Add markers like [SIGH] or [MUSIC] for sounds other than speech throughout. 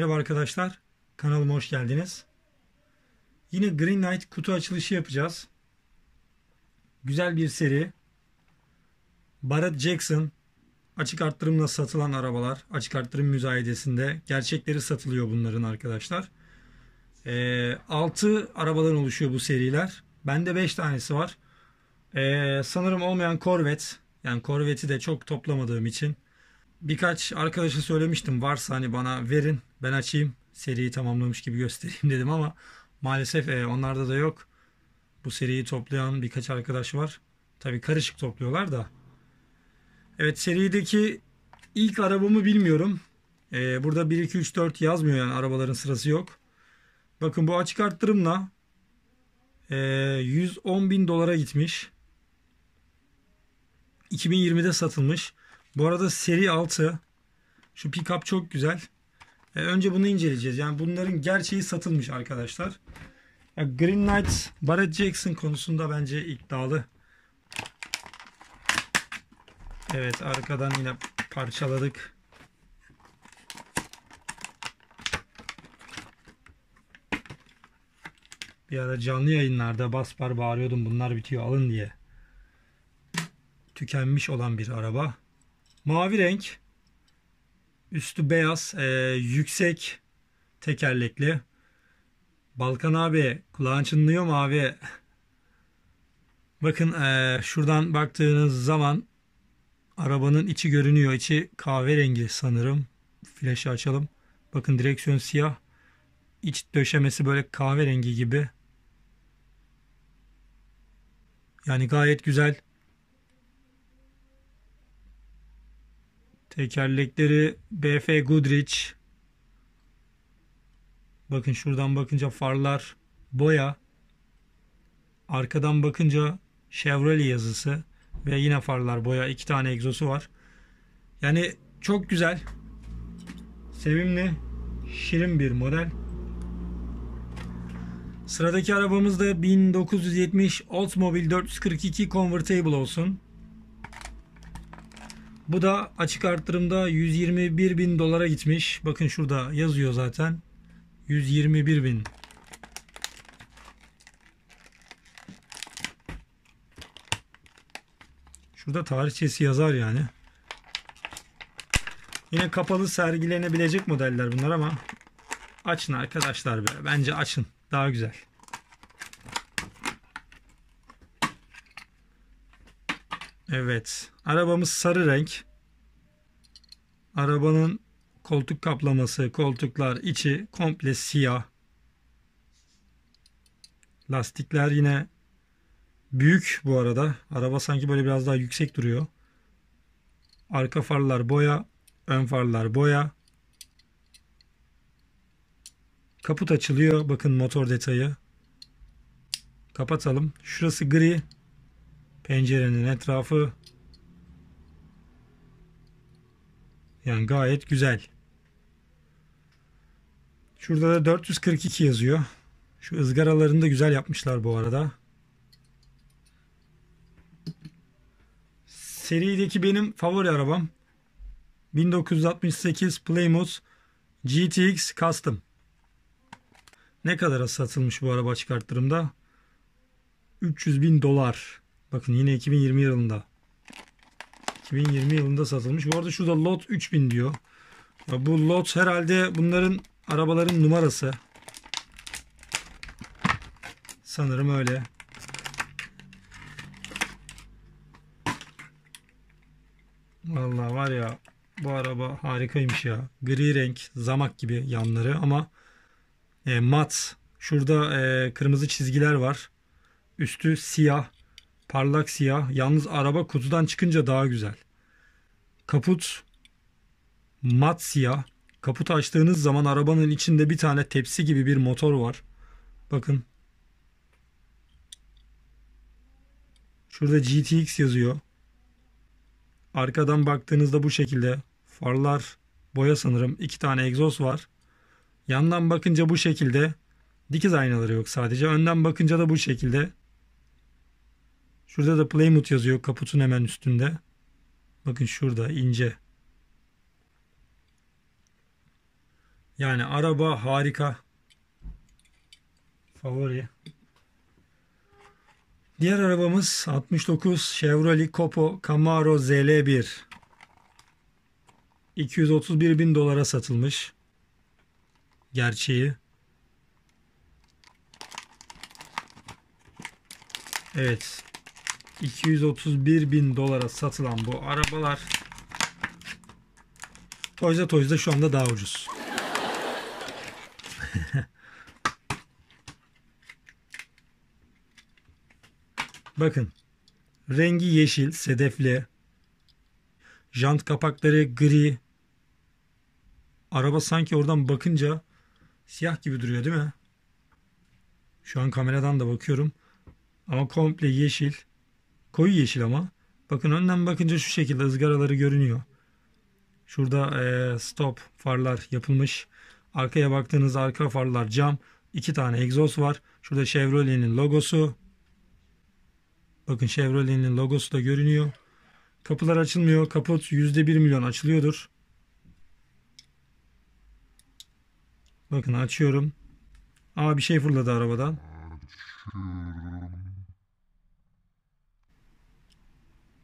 Merhaba arkadaşlar. Kanalıma hoş geldiniz. Yine Green Knight kutu açılışı yapacağız. Güzel bir seri. Barrett Jackson açık arttırımla satılan arabalar. Açık arttırım müzayedesinde. Gerçekleri satılıyor bunların arkadaşlar. E, ee, 6 arabadan oluşuyor bu seriler. Bende 5 tanesi var. E, sanırım olmayan Corvette. Yani Corvette'i de çok toplamadığım için birkaç arkadaşa söylemiştim varsa hani bana verin ben açayım seriyi tamamlamış gibi göstereyim [LAUGHS] dedim ama maalesef e, onlarda da yok. Bu seriyi toplayan birkaç arkadaş var. Tabi karışık topluyorlar da. Evet serideki ilk arabamı bilmiyorum. E, burada 1, 2, 3, 4 yazmıyor yani arabaların sırası yok. Bakın bu açık arttırımla e, 110 bin dolara gitmiş. 2020'de satılmış. Bu arada seri 6 şu pickup çok güzel. E, önce bunu inceleyeceğiz. Yani bunların gerçeği satılmış arkadaşlar. Ya, Green Knight Barrett Jackson konusunda bence iddialı. Evet arkadan yine parçaladık. Bir ara canlı yayınlarda Baspar bağırıyordum bunlar bitiyor alın diye. Tükenmiş olan bir araba. Mavi renk. Üstü beyaz. E, yüksek tekerlekli. Balkan abi kulağın çınlıyor mu abi? Bakın e, şuradan baktığınız zaman arabanın içi görünüyor. İçi kahverengi sanırım. Flaşı açalım. Bakın direksiyon siyah. İç döşemesi böyle kahverengi gibi. Yani gayet güzel. Tekerlekleri BF Goodrich. Bakın şuradan bakınca farlar boya. Arkadan bakınca Chevrolet yazısı ve yine farlar boya. iki tane egzosu var. Yani çok güzel. Sevimli. Şirin bir model. Sıradaki arabamız da 1970 Oldsmobile 442 Convertible olsun. Bu da açık arttırımda 121 bin dolara gitmiş. Bakın şurada yazıyor zaten. 121 bin. Şurada tarihçesi yazar yani. Yine kapalı sergilenebilecek modeller bunlar ama açın arkadaşlar be. Bence açın. Daha güzel. Evet. Arabamız sarı renk. Arabanın koltuk kaplaması, koltuklar içi komple siyah. Lastikler yine büyük bu arada. Araba sanki böyle biraz daha yüksek duruyor. Arka farlar boya, ön farlar boya. Kaput açılıyor. Bakın motor detayı. Kapatalım. Şurası gri. Pencerenin etrafı yani gayet güzel. Şurada da 442 yazıyor. Şu ızgaralarını da güzel yapmışlar bu arada. Serideki benim favori arabam 1968 Plymouth GTX Custom. Ne kadara satılmış bu araba çıkarttırımda? 300 bin dolar. Bakın yine 2020 yılında. 2020 yılında satılmış. Bu arada şurada lot 3000 diyor. Ya bu lot herhalde bunların arabaların numarası. Sanırım öyle. Vallahi var ya bu araba harikaymış ya. Gri renk, zamak gibi yanları ama e, mat. Şurada e, kırmızı çizgiler var. Üstü siyah. Parlak siyah. Yalnız araba kutudan çıkınca daha güzel. Kaput mat siyah. Kaput açtığınız zaman arabanın içinde bir tane tepsi gibi bir motor var. Bakın. Şurada GTX yazıyor. Arkadan baktığınızda bu şekilde farlar boya sanırım. İki tane egzoz var. Yandan bakınca bu şekilde dikiz aynaları yok sadece. Önden bakınca da bu şekilde Şurada da Playmut yazıyor kaputun hemen üstünde. Bakın şurada ince. Yani araba harika. Favori. Diğer arabamız 69 Chevrolet Copo Camaro ZL1. 231 bin dolara satılmış. Gerçeği. Evet. 231 bin dolara satılan bu arabalar Toyza Toyza şu anda daha ucuz. [LAUGHS] Bakın. Rengi yeşil, sedefli. Jant kapakları gri. Araba sanki oradan bakınca siyah gibi duruyor değil mi? Şu an kameradan da bakıyorum. Ama komple yeşil. Koyu yeşil ama. Bakın önden bakınca şu şekilde ızgaraları görünüyor. Şurada e, stop farlar yapılmış. Arkaya baktığınız arka farlar cam. İki tane egzoz var. Şurada Chevrolet'in logosu. Bakın Chevrolet'in logosu da görünüyor. Kapılar açılmıyor. Kaput %1 milyon açılıyordur. Bakın açıyorum. Aa bir şey fırladı arabadan.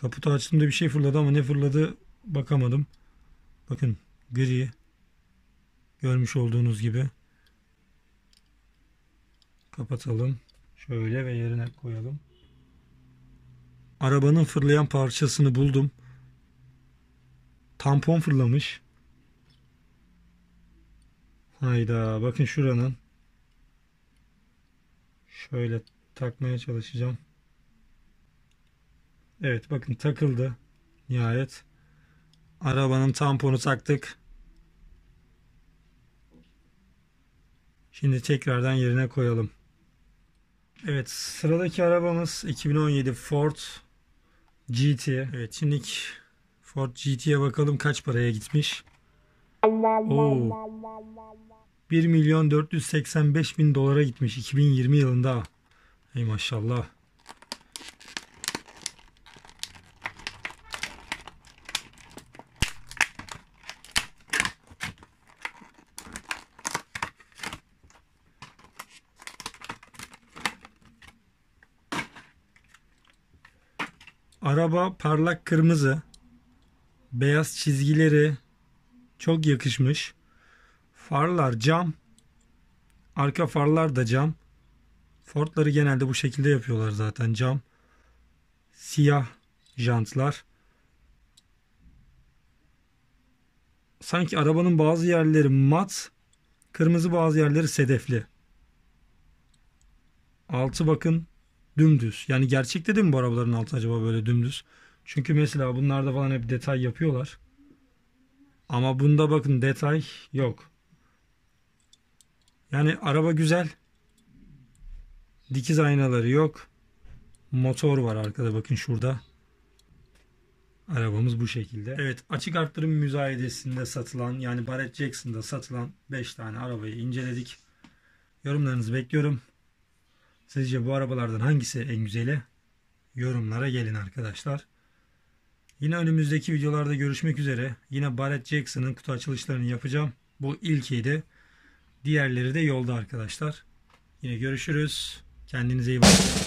Kaputu açtığımda bir şey fırladı ama ne fırladı bakamadım. Bakın gri görmüş olduğunuz gibi. Kapatalım. Şöyle ve yerine koyalım. Arabanın fırlayan parçasını buldum. Tampon fırlamış. Hayda bakın şuranın. Şöyle takmaya çalışacağım. Evet bakın takıldı. Nihayet. Arabanın tamponu taktık. Şimdi tekrardan yerine koyalım. Evet sıradaki arabamız 2017 Ford GT. Evet şimdi Ford GT'ye bakalım kaç paraya gitmiş. Oo. 1 milyon 485 bin dolara gitmiş 2020 yılında. Ey maşallah. Araba parlak kırmızı. Beyaz çizgileri çok yakışmış. Farlar cam. Arka farlar da cam. Ford'ları genelde bu şekilde yapıyorlar zaten cam. Siyah jantlar. Sanki arabanın bazı yerleri mat, kırmızı bazı yerleri sedefli. Altı bakın dümdüz. Yani gerçekte de mi bu arabaların altı acaba böyle dümdüz? Çünkü mesela bunlarda falan hep detay yapıyorlar. Ama bunda bakın detay yok. Yani araba güzel. Dikiz aynaları yok. Motor var arkada bakın şurada. Arabamız bu şekilde. Evet açık arttırım müzayedesinde satılan yani Barrett Jackson'da satılan 5 tane arabayı inceledik. Yorumlarınızı bekliyorum. Sizce bu arabalardan hangisi en güzeli? Yorumlara gelin arkadaşlar. Yine önümüzdeki videolarda görüşmek üzere. Yine Barrett Jackson'ın kutu açılışlarını yapacağım. Bu ilkiydi. Diğerleri de yolda arkadaşlar. Yine görüşürüz. Kendinize iyi bakın.